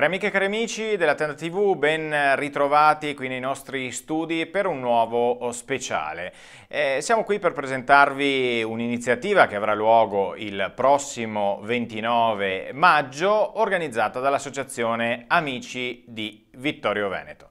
Cari amiche e cari amici della Tenda TV, ben ritrovati qui nei nostri studi per un nuovo oh, speciale. Eh, siamo qui per presentarvi un'iniziativa che avrà luogo il prossimo 29 maggio, organizzata dall'associazione Amici di Vittorio Veneto.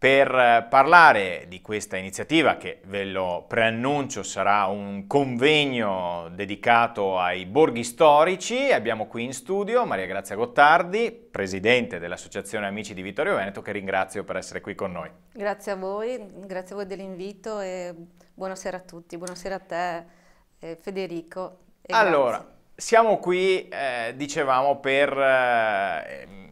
Per parlare di questa iniziativa, che ve lo preannuncio sarà un convegno dedicato ai borghi storici, abbiamo qui in studio Maria Grazia Gottardi, presidente dell'Associazione Amici di Vittorio Veneto, che ringrazio per essere qui con noi. Grazie a voi, grazie a voi dell'invito e buonasera a tutti, buonasera a te eh, Federico. allora, grazie. siamo qui, eh, dicevamo, per... Eh,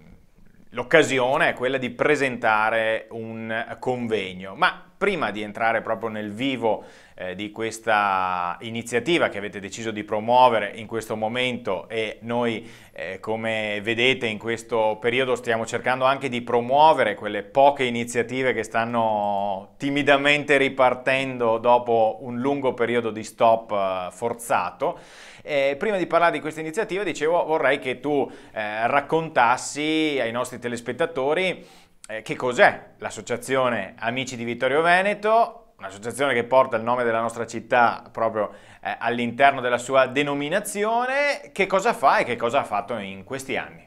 l'occasione è quella di presentare un convegno, ma prima di entrare proprio nel vivo eh, di questa iniziativa che avete deciso di promuovere in questo momento e noi eh, come vedete in questo periodo stiamo cercando anche di promuovere quelle poche iniziative che stanno timidamente ripartendo dopo un lungo periodo di stop eh, forzato. prima di parlare di questa iniziativa dicevo vorrei che tu eh, raccontassi ai nostri telespettatori eh, che cos'è l'associazione Amici di Vittorio Veneto, un'associazione che porta il nome della nostra città proprio eh, all'interno della sua denominazione, che cosa fa e che cosa ha fatto in questi anni?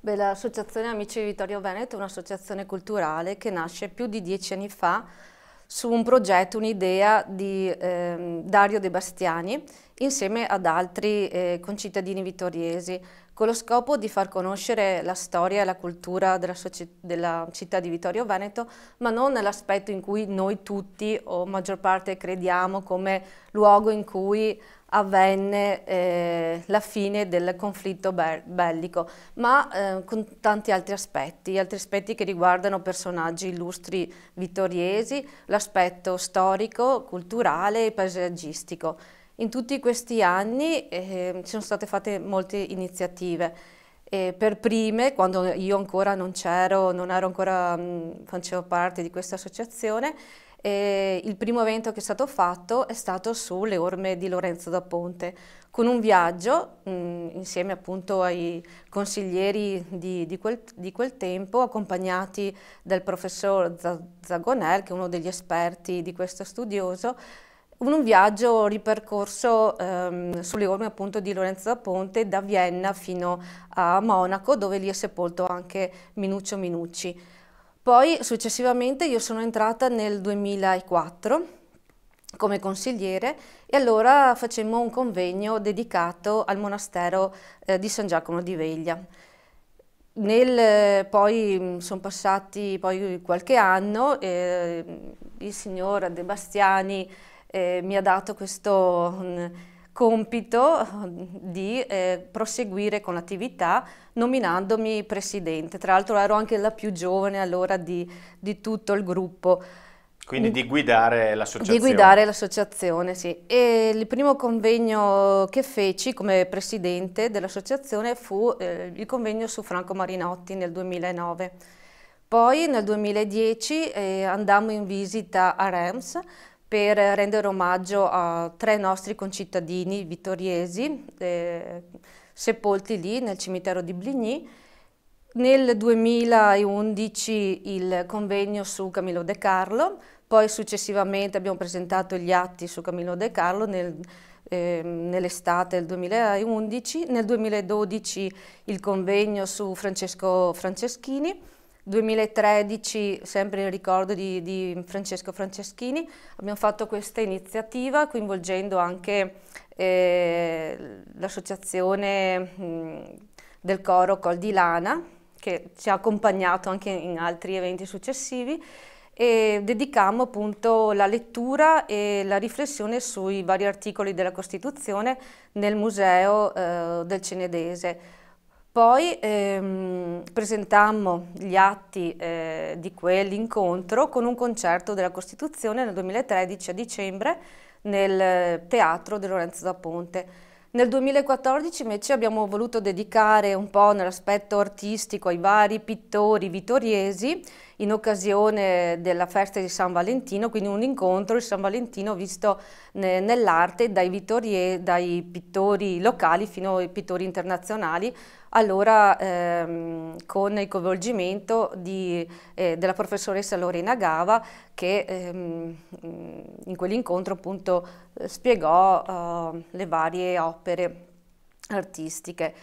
Beh, l'associazione Amici di Vittorio Veneto è un'associazione culturale che nasce più di dieci anni fa su un progetto, un'idea di eh, Dario De Bastiani insieme ad altri eh, concittadini vittoriesi con lo scopo di far conoscere la storia e la cultura della, della città di Vittorio Veneto, ma non nell'aspetto in cui noi tutti o maggior parte crediamo come luogo in cui avvenne eh, la fine del conflitto bellico, ma eh, con tanti altri aspetti, altri aspetti che riguardano personaggi illustri vittoriesi, l'aspetto storico, culturale e paesaggistico. In tutti questi anni eh, ci sono state fatte molte iniziative. E per prime, quando io ancora non c'ero, non ero ancora, mh, mm, facevo parte di questa associazione, eh, il primo evento che è stato fatto è stato sulle orme di Lorenzo da Ponte, con un viaggio mh, mm, insieme appunto ai consiglieri di, di, quel, di, quel, tempo, accompagnati dal professor Zagonel, che è uno degli esperti di questo studioso, un viaggio ripercorso ehm, sulle orme appunto di Lorenzo da Ponte da Vienna fino a Monaco dove lì è sepolto anche Minuccio Minucci. Poi successivamente io sono entrata nel 2004 come consigliere e allora facemmo un convegno dedicato al monastero eh, di San Giacomo di Veglia. Nel, poi mm, sono passati poi qualche anno, eh, il signor De Bastiani eh, mi ha dato questo mm, compito mm, di eh, proseguire con l'attività nominandomi presidente. Tra l'altro ero anche la più giovane allora di, di tutto il gruppo. Quindi mm. di guidare l'associazione. Di guidare l'associazione, sì. E il primo convegno che feci come presidente dell'associazione fu eh, il convegno su Franco Marinotti nel 2009. Poi nel 2010 eh, andammo in visita a Reims per rendere omaggio a tre nostri concittadini vittoriesi eh, sepolti lì nel cimitero di Bligny. Nel 2011 il convegno su Camillo De Carlo, poi successivamente abbiamo presentato gli atti su Camillo De Carlo nel, eh, nell'estate del 2011, nel 2012 il convegno su Francesco Franceschini, 2013, sempre in ricordo di, di, Francesco Franceschini, abbiamo fatto questa iniziativa coinvolgendo anche eh, l'associazione mh, del coro Col di Lana, che ci ha accompagnato anche in altri eventi successivi, e dedicamo appunto la lettura e la riflessione sui vari articoli della Costituzione nel Museo eh, del Cenedese. Poi ehm, presentammo gli atti eh, di quell'incontro con un concerto della Costituzione nel 2013 a dicembre nel eh, Teatro di Lorenzo da Ponte. Nel 2014 invece abbiamo voluto dedicare un po' nell'aspetto artistico ai vari pittori vittoriesi in occasione della festa di San Valentino, quindi un incontro di San Valentino visto nell'arte dai, dai, pittori locali fino ai pittori internazionali, allora ehm, con il coinvolgimento di, eh, della professoressa Lorena Gava che ehm, mm, in quell'incontro appunto eh, spiegò eh, le varie opere artistiche.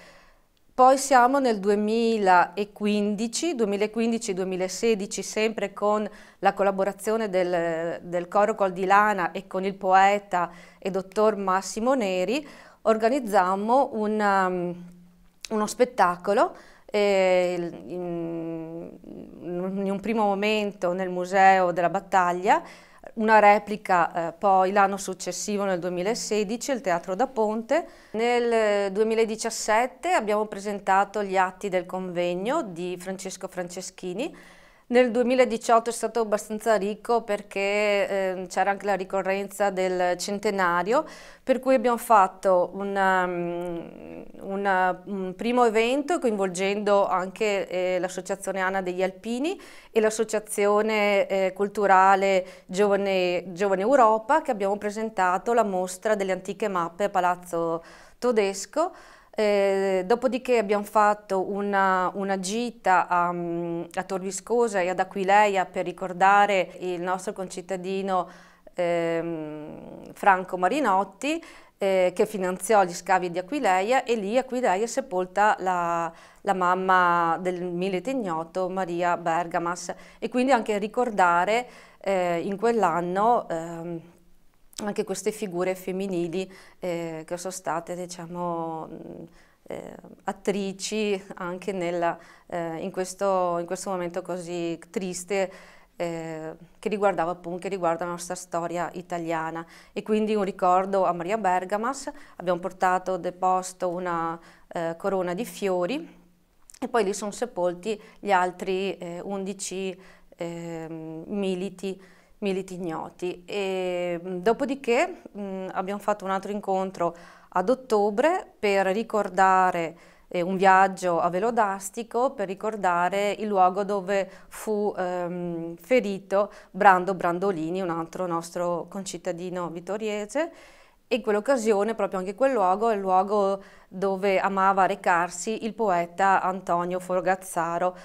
Poi siamo nel 2015, 2015-2016, sempre con la collaborazione del, del Coro Col di Lana e con il poeta e dottor Massimo Neri, organizzammo una, uno spettacolo eh, in, un primo momento nel Museo della Battaglia, una replica eh, poi l'anno successivo nel 2016 al Teatro da Ponte. Nel 2017 eh, abbiamo presentato gli atti del convegno di Francesco Franceschini nel 2018 è stato abbastanza ricco perché eh, c'era anche la ricorrenza del centenario, per cui abbiamo fatto una, una, un mm, mm, primo evento coinvolgendo anche eh, l'Associazione Ana degli Alpini e l'Associazione eh, Culturale Giovane, Giovane Europa che abbiamo presentato la mostra delle antiche mappe a Palazzo Todesco eh, dopodiché abbiamo fatto una, una gita a, mm, a, Tor Viscosa e ad Aquileia per ricordare il nostro concittadino ehm, Franco Marinotti eh, che finanziò gli scavi di Aquileia e lì Aquileia è sepolta la, la mamma del milite ignoto Maria Bergamas e quindi anche ricordare eh, in quell'anno ehm, anche queste figure femminili eh, che sono state diciamo, mm, eh, attrici anche nella, eh, in, questo, in, questo, momento così triste eh, che riguardava appunto che riguarda la nostra storia italiana e quindi un ricordo a Maria Bergamas abbiamo portato deposto una eh, corona di fiori e poi lì sono sepolti gli altri 11 eh, ehm, militi militi ignoti. E, dopodiché mh, abbiamo fatto un altro incontro ad ottobre per ricordare eh, un viaggio a Velodastico, per ricordare il luogo dove fu ehm, ferito Brando Brandolini, un altro nostro concittadino vittoriese. E in quell'occasione, proprio anche quel luogo, è il luogo dove amava recarsi il poeta Antonio Forgazzaro,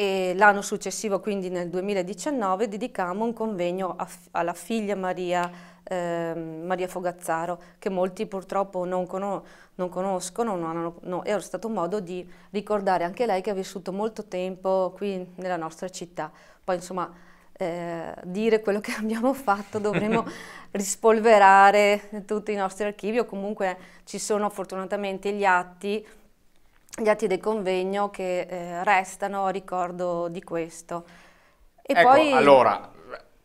e l'anno successivo, quindi nel 2019, dedicammo un convegno a, alla figlia Maria, eh, Maria, Fogazzaro, che molti purtroppo non, cono non conoscono, non hanno, no, è stato un modo di ricordare anche lei che ha vissuto molto tempo qui nella nostra città. Poi insomma eh, dire quello che abbiamo fatto, dovremo rispolverare tutti i nostri archivi o comunque ci sono fortunatamente gli atti gli atti del convegno che eh, restano a ricordo di questo. E ecco, poi... allora,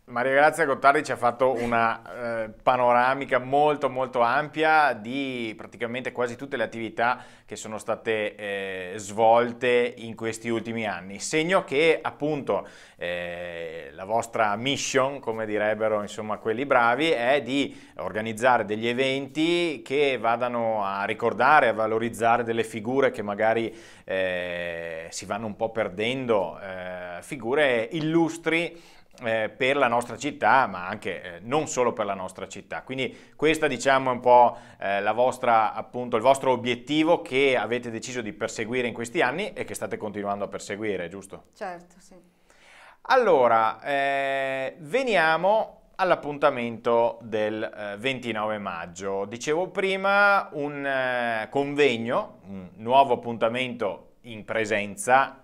Maria Grazia Gottardi ci ha fatto una eh, panoramica molto molto ampia di praticamente quasi tutte le attività che sono state eh, svolte in questi ultimi anni. Segno che appunto eh, la vostra mission, come direbbero insomma quelli bravi, è di organizzare degli eventi che vadano a ricordare, a valorizzare delle figure che magari eh, si vanno un po' perdendo, eh, figure illustri eh, per la nostra città, ma anche eh, non solo per la nostra città. Quindi questo diciamo, è un po' eh, vostra, appunto, il vostro obiettivo che avete deciso di perseguire in questi anni e che state continuando a perseguire, giusto? Certo, sì. Allora, eh, veniamo all'appuntamento del 29 eh, maggio. Dicevo prima un eh, convegno, un nuovo appuntamento in presenza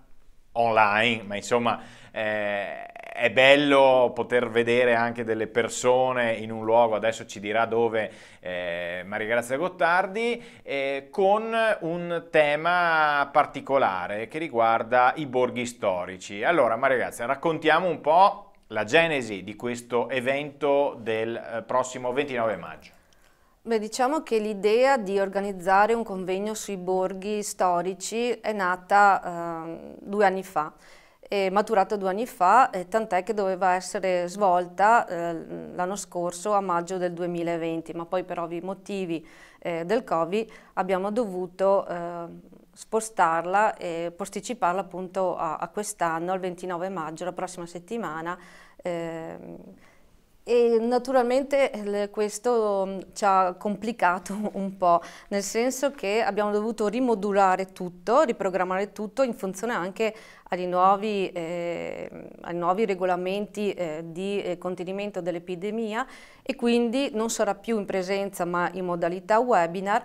online, ma insomma eh, è bello poter vedere anche delle persone in un luogo, adesso ci dirà dove eh, Maria Grazia Gottardi, eh, con un tema particolare che riguarda i borghi storici. Allora Maria Grazia, raccontiamo un po' la genesi di questo evento del eh, prossimo 29 maggio. Beh, diciamo che l'idea di organizzare un convegno sui borghi storici è nata eh, due anni fa maturata due anni fa, tant'è che doveva essere svolta eh, l'anno scorso a maggio del 2020, ma poi per ovvi motivi eh, del Covid abbiamo dovuto eh, spostarla e posticiparla appunto a, a quest'anno, al 29 maggio, la prossima settimana, eh, e naturalmente eh, questo mm, ci ha complicato un po', nel senso che abbiamo dovuto rimodulare tutto, riprogrammare tutto in funzione anche ai nuovi, eh, ai nuovi regolamenti eh, di eh, contenimento dell'epidemia e quindi non sarà più in presenza ma in modalità webinar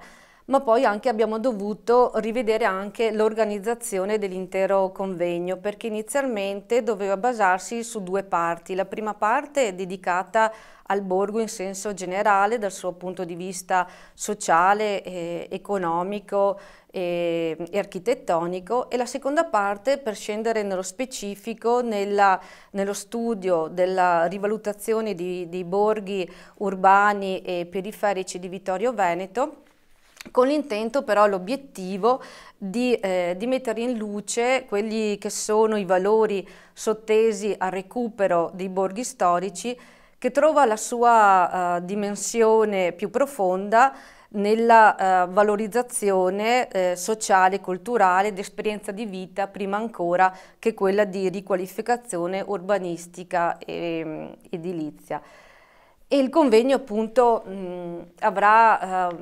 ma poi anche abbiamo dovuto rivedere anche l'organizzazione dell'intero convegno perché inizialmente doveva basarsi su due parti. La prima parte è dedicata al borgo in senso generale dal suo punto di vista sociale, eh, economico e, eh, e, architettonico e la seconda parte per scendere nello specifico nella, nello studio della rivalutazione di, dei borghi urbani e periferici di Vittorio Veneto con l'intento però, l'obiettivo di, eh, di, mettere in luce quelli che sono i valori sottesi al recupero dei borghi storici che trova la sua uh, dimensione più profonda nella uh, valorizzazione eh, sociale culturale ed esperienza di vita prima ancora che quella di riqualificazione urbanistica e, mm, edilizia e il convegno appunto mh, mm, avrà eh,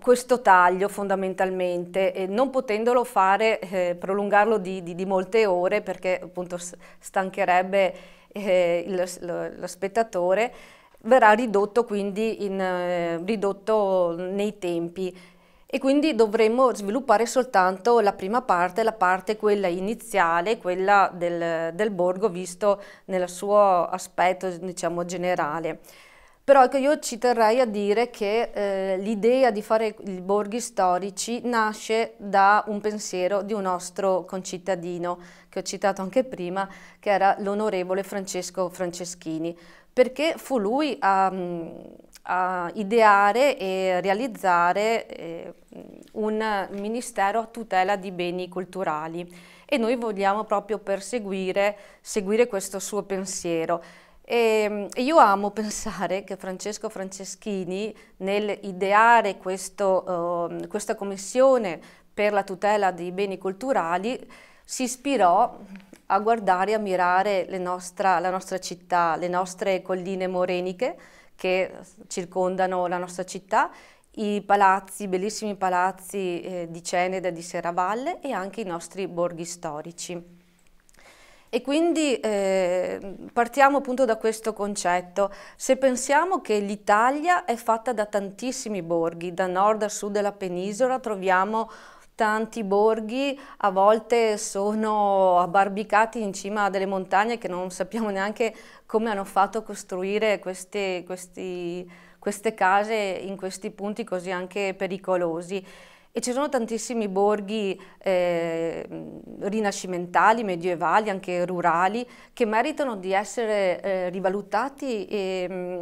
questo taglio fondamentalmente, e non potendolo fare, eh, prolungarlo di, di, di, molte ore perché appunto stancherebbe eh, il, lo, lo, spettatore, verrà ridotto quindi in, eh, ridotto nei tempi e quindi dovremmo sviluppare soltanto la prima parte, la parte quella iniziale, quella del, del borgo visto nel suo aspetto diciamo, generale. Però ecco, io ci terrei a dire che eh, l'idea di fare i borghi storici nasce da un pensiero di un nostro concittadino, che ho citato anche prima, che era l'onorevole Francesco Franceschini, perché fu lui a, a ideare e realizzare eh, un ministero a tutela di beni culturali e noi vogliamo proprio perseguire, seguire questo suo pensiero Ehm, e io amo pensare che Francesco Franceschini nell'ideare questo, uh, questa commissione per la tutela dei beni culturali si ispirò a guardare e ammirare nostra, la nostra città, le nostre colline moreniche che circondano la nostra città, i palazzi, i bellissimi palazzi eh, di Ceneda e di Serravalle e anche i nostri borghi storici. E quindi eh, partiamo appunto da questo concetto. Se pensiamo che l'Italia è fatta da tantissimi borghi, da nord a sud della penisola troviamo tanti borghi, a volte sono abbarbicati in cima a delle montagne che non sappiamo neanche come hanno fatto a costruire queste, questi, queste case in questi punti così anche pericolosi. E ci sono tantissimi borghi eh, rinascimentali, medievali, anche rurali, che meritano di essere eh, rivalutati e, mm,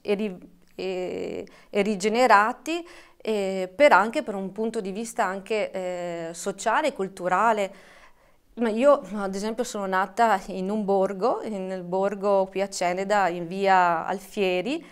e, e, e rigenerati eh, per anche per un punto di vista anche, eh, sociale e culturale. Ma io ad esempio sono nata in un borgo, nel borgo qui a Ceneda, in via Alfieri,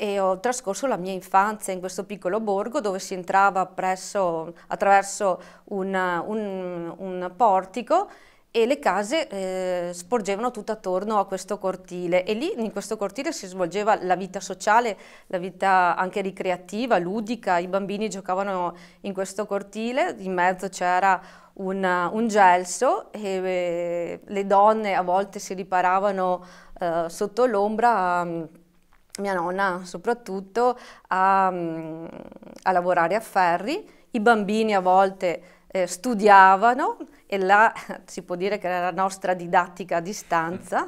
e ho trascorso la mia infanzia in questo piccolo borgo dove si entrava presso, attraverso un, un, un portico e le case eh, sporgevano tutto attorno a questo cortile e lì in questo cortile si svolgeva la vita sociale, la vita anche ricreativa, ludica, i bambini giocavano in questo cortile, in mezzo c'era un, un, gelso e eh, le donne a volte si riparavano eh, sotto l'ombra mm, mia nonna soprattutto a, mm, a lavorare a ferri, i bambini a volte eh, studiavano e là si può dire che era la nostra didattica a distanza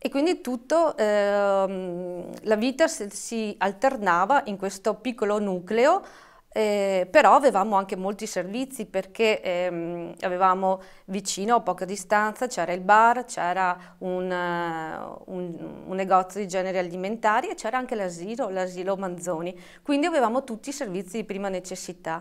e quindi tutto, eh, la vita si alternava in questo piccolo nucleo eh, però avevamo anche molti servizi perché ehm, avevamo vicino a poca distanza, c'era il bar, c'era un, uh, un, un, negozio di generi alimentari e c'era anche l'asilo, l'asilo Manzoni, quindi avevamo tutti i servizi di prima necessità.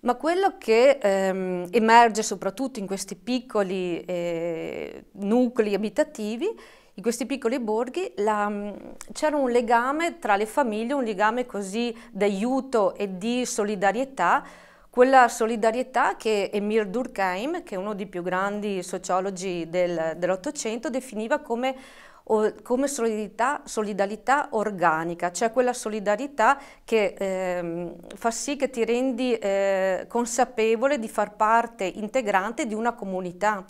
Ma quello che ehm, emerge soprattutto in questi piccoli eh, nuclei abitativi in questi piccoli borghi mm, c'era un legame tra le famiglie, un legame così d'aiuto e di solidarietà, quella solidarietà che Emir Durkheim, che è uno dei più grandi sociologi del, dell'Ottocento, definiva come come solidarietà, solidarietà, organica, cioè quella solidarietà che eh, fa sì che ti rendi eh, consapevole di far parte integrante di una comunità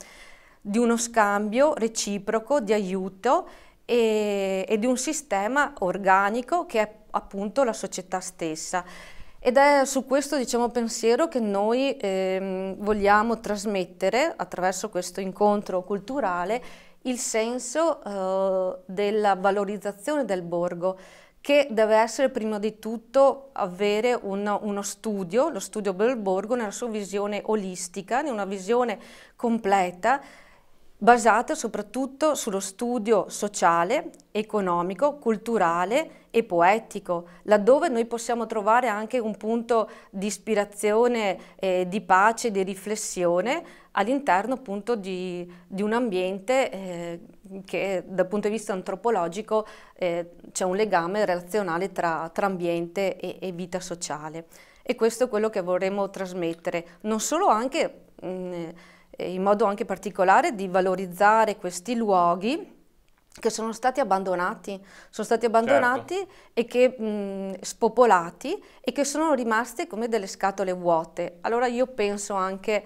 di uno scambio reciproco di aiuto e, e di un sistema organico che è appunto la società stessa. Ed è su questo diciamo, pensiero che noi ehm, vogliamo trasmettere attraverso questo incontro culturale il senso eh, della valorizzazione del borgo che deve essere prima di tutto avere un, uno studio, lo studio del borgo nella sua visione olistica, in una visione completa basata soprattutto sullo studio sociale, economico, culturale e poetico, laddove noi possiamo trovare anche un punto di ispirazione, eh, di pace, di riflessione all'interno appunto di, di, un ambiente eh, che dal punto di vista antropologico eh, c'è un legame relazionale tra, tra ambiente e, e vita sociale. E questo è quello che vorremmo trasmettere, non solo anche... Mh, eh, in modo anche particolare di valorizzare questi luoghi che sono stati abbandonati, sono stati abbandonati certo. e che, mh, spopolati e che sono rimaste come delle scatole vuote. Allora io penso anche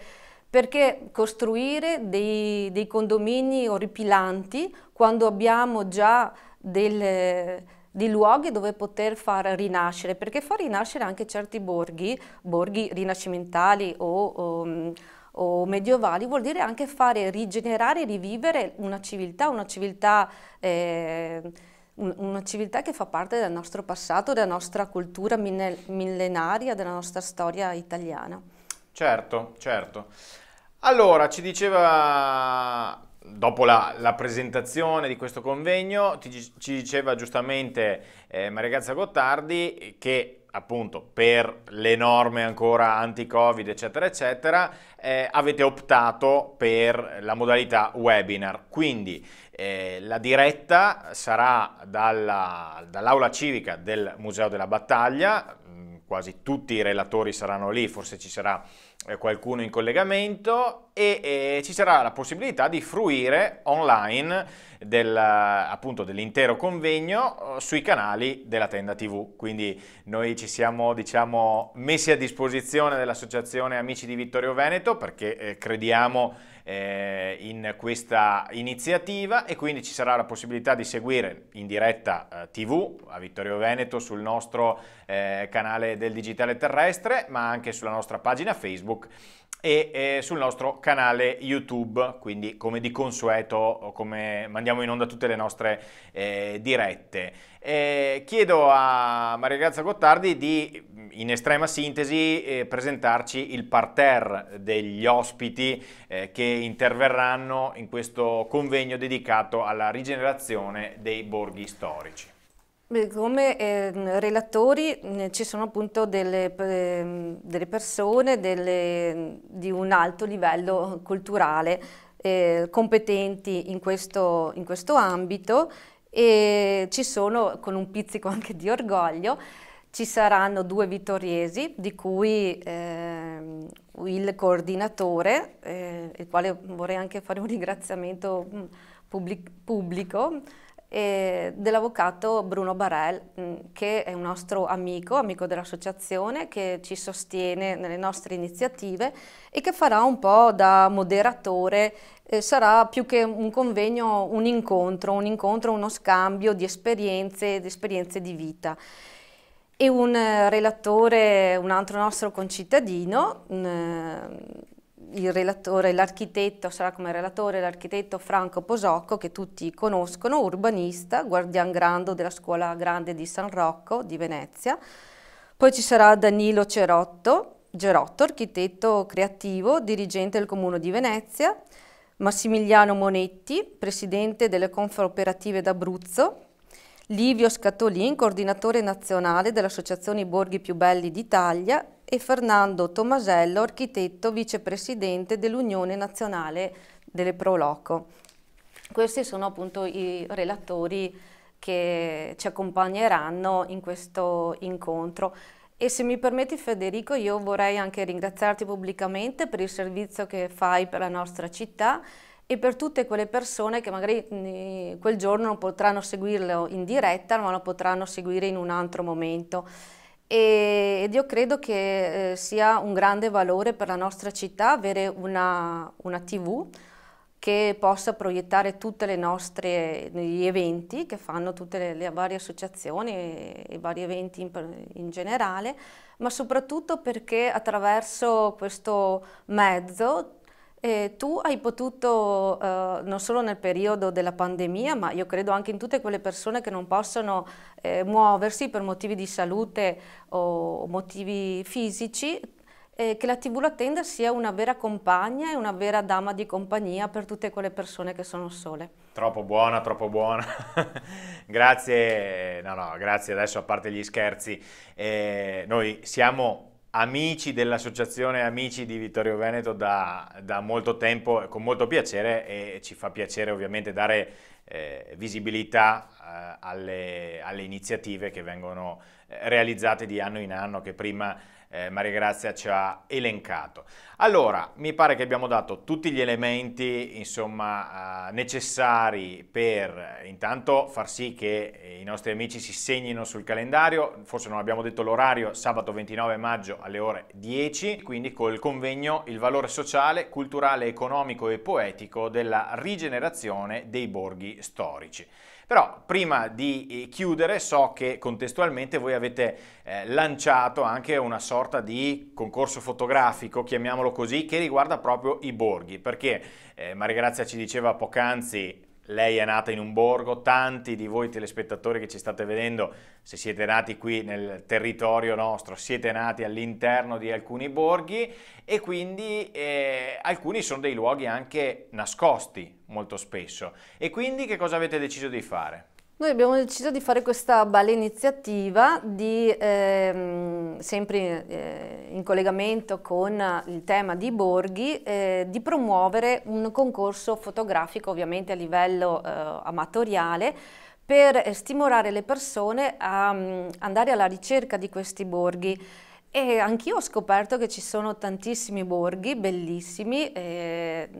perché costruire dei, dei condomini orripilanti quando abbiamo già delle di luoghi dove poter far rinascere, perché fa rinascere anche certi borghi, borghi rinascimentali o, o o medievali, vuol dire anche fare rigenerare e rivivere una civiltà, una civiltà, eh, una civiltà che fa parte del nostro passato, della nostra cultura millenaria, della nostra storia italiana. Certo, certo. Allora, ci diceva dopo la, la, presentazione di questo convegno, ti, ci diceva giustamente eh, Maria Gazza Gottardi che appunto per le norme ancora anti-covid eccetera eccetera eh, avete optato per la modalità webinar quindi eh, la diretta sarà dalla, dall'aula civica del museo della battaglia mm, quasi tutti i relatori saranno lì forse ci sarà eh, qualcuno in collegamento e, e, ci sarà la possibilità di fruire online del, appunto, dell'intero convegno eh, sui canali della tenda TV. Quindi noi ci siamo diciamo, messi a disposizione dell'associazione Amici di Vittorio Veneto perché eh, crediamo eh, in questa iniziativa e quindi ci sarà la possibilità di seguire in diretta eh, TV a Vittorio Veneto sul nostro eh, canale del digitale terrestre ma anche sulla nostra pagina Facebook Facebook e eh, sul nostro canale YouTube, quindi come di consueto, come mandiamo in onda tutte le nostre eh, dirette. Eh, chiedo a Maria Grazia Gottardi di, in estrema sintesi, eh, presentarci il parterre degli ospiti eh, che interverranno in questo convegno dedicato alla rigenerazione dei borghi storici. Come eh, relatori eh, ci sono appunto delle, ehm, delle persone delle, di un alto livello culturale, eh, competenti in questo, in questo, ambito e ci sono, con un pizzico anche di orgoglio, ci saranno due vittoriesi di cui ehm, il coordinatore, eh, il quale vorrei anche fare un ringraziamento pubblic pubblico, e dell'avvocato Bruno Barel, mm, che è un nostro amico, amico dell'associazione, che ci sostiene nelle nostre iniziative e che farà un po' da moderatore, eh, sarà più che un convegno, un incontro, un incontro, uno scambio di esperienze, di esperienze di vita. E un eh, relatore, un altro nostro concittadino, eh, il relatore, l'architetto, sarà come relatore l'architetto Franco Posocco che tutti conoscono, urbanista, guardian grando della scuola grande di San Rocco di Venezia. Poi ci sarà Danilo Cerotto, Gerotto, architetto creativo, dirigente del comune di Venezia, Massimiliano Monetti, presidente delle Operative d'Abruzzo, Livio Scatolin, coordinatore nazionale dell'Associazione I Borghi Più Belli d'Italia e Fernando Tomasello, architetto vicepresidente dell'Unione Nazionale delle Pro Loco. Questi sono appunto i relatori che ci accompagneranno in questo incontro. E se mi permetti Federico, io vorrei anche ringraziarti pubblicamente per il servizio che fai per la nostra città e per tutte quelle persone che magari mhmm, quel giorno non potranno seguirlo in diretta, ma lo potranno seguire in un altro momento. ed io credo che eh, sia un grande valore per la nostra città avere una, una TV che possa proiettare tutti gli eventi che fanno tutte le, le varie associazioni e, e vari eventi in, in, generale, ma soprattutto perché attraverso questo mezzo e tu hai potuto, eh, non solo nel periodo della pandemia, ma io credo anche in tutte quelle persone che non possono eh, muoversi per motivi di salute o motivi fisici, eh, che la TV L'attenda sia una vera compagna e una vera dama di compagnia per tutte quelle persone che sono sole. Troppo buona, troppo buona. grazie, no no, grazie adesso a parte gli scherzi. Eh, noi siamo amici dell'associazione Amici di Vittorio Veneto da, da, molto tempo, con molto piacere e ci fa piacere ovviamente dare eh, visibilità eh, alle, alle, iniziative che vengono eh, realizzate di anno in anno, che prima eh, Maria Grazia ci ha elencato. Allora, mi pare che abbiamo dato tutti gli elementi insomma, eh, necessari per eh, intanto far sì che eh, i nostri amici si segnino sul calendario, forse non abbiamo detto l'orario, sabato 29 maggio alle ore 10, quindi col convegno Il valore sociale, culturale, economico e poetico della rigenerazione dei borghi storici. Però prima di eh, chiudere so che contestualmente voi avete eh, lanciato anche una sorta di concorso fotografico, chiamiamolo così, che riguarda proprio i borghi, perché eh, Maria Grazia ci diceva poc'anzi lei è nata in un borgo, tanti di voi telespettatori che ci state vedendo, se siete nati qui nel territorio nostro, siete nati all'interno di alcuni borghi e quindi eh, alcuni sono dei luoghi anche nascosti molto spesso. E quindi che cosa avete deciso di fare? Noi abbiamo deciso di fare questa bella iniziativa di, ehm, sempre eh, in collegamento con il tema di Borghi, eh, di promuovere un concorso fotografico ovviamente a livello eh, amatoriale per eh, stimolare le persone a um, andare alla ricerca di questi borghi. E anch'io ho scoperto che ci sono tantissimi borghi bellissimi eh,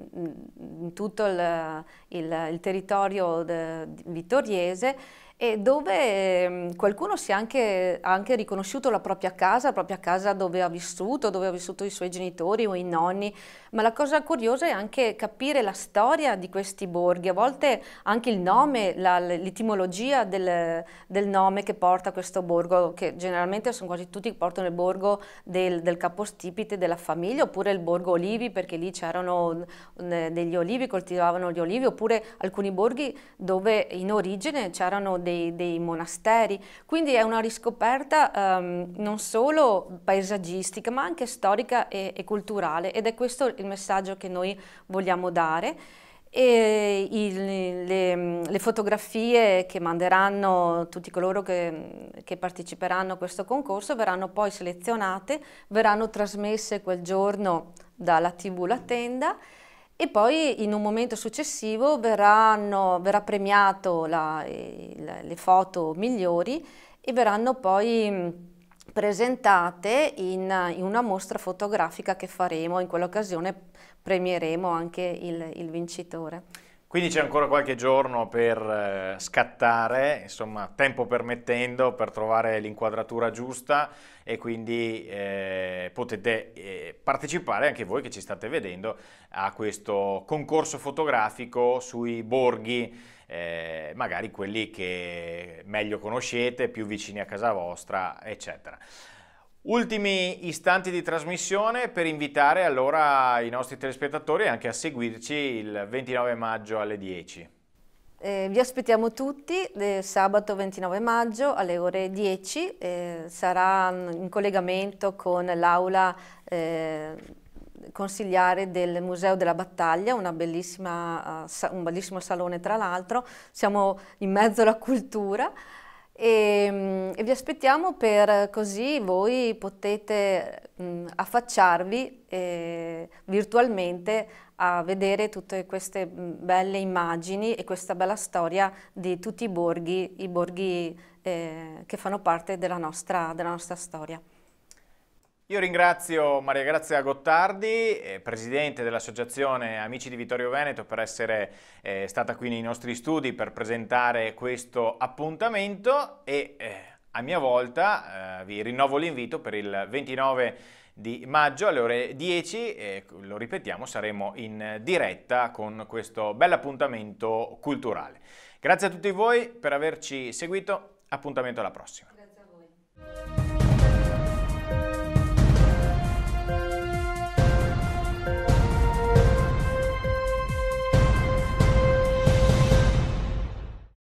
in tutto il, il, il territorio de, vittoriese e dove ehm, qualcuno si è anche, anche, riconosciuto la propria casa, la propria casa dove ha vissuto, dove ha vissuto i suoi genitori o i nonni, ma la cosa curiosa è anche capire la storia di questi borghi, a volte anche il nome, l'etimologia del, del, nome che porta questo borgo, che generalmente sono quasi tutti che portano il borgo del, del capostipite della famiglia, oppure il borgo olivi, perché lì c'erano degli olivi, coltivavano gli olivi, oppure alcuni borghi dove in origine c'erano dei, dei, monasteri. Quindi è una riscoperta um, non solo paesaggistica, ma anche storica e, e culturale, ed è questo il messaggio che noi vogliamo dare e il, le, le, fotografie che manderanno tutti coloro che, che, parteciperanno a questo concorso verranno poi selezionate, verranno trasmesse quel giorno dalla tv La Tenda e poi in un momento successivo verranno, verrà premiato la, la, le foto migliori e verranno poi presentate in, in, una mostra fotografica che faremo, in quell'occasione premieremo anche il, il vincitore. Quindi c'è ancora qualche giorno per eh, scattare, insomma, tempo permettendo, per trovare l'inquadratura giusta e quindi eh, potete eh, partecipare anche voi che ci state vedendo a questo concorso fotografico sui borghi. Eh, magari quelli che meglio conoscete, più vicini a casa vostra, eccetera. Ultimi istanti di trasmissione per invitare allora i nostri telespettatori anche a seguirci il 29 maggio alle 10. Eh, vi aspettiamo tutti eh, sabato 29 maggio alle ore 10, eh, sarà in collegamento con l'aula eh, consigliare del Museo della Battaglia, eh, un bellissimo salone tra l'altro, siamo in mezzo alla cultura e, mm, e vi aspettiamo per così voi potete mh, mm, affacciarvi eh, virtualmente a vedere tutte queste mm, belle immagini e questa bella storia di tutti i borghi, i borghi eh, che fanno parte della nostra, della nostra storia. Io ringrazio Maria Grazia Gottardi, eh, presidente dell'associazione Amici di Vittorio Veneto, per essere eh, stata qui nei nostri studi per presentare questo appuntamento e eh, a mia volta eh, vi rinnovo l'invito per il 29 di maggio alle ore 10 e lo ripetiamo saremo in diretta con questo bel appuntamento culturale. Grazie a tutti voi per averci seguito, appuntamento alla prossima.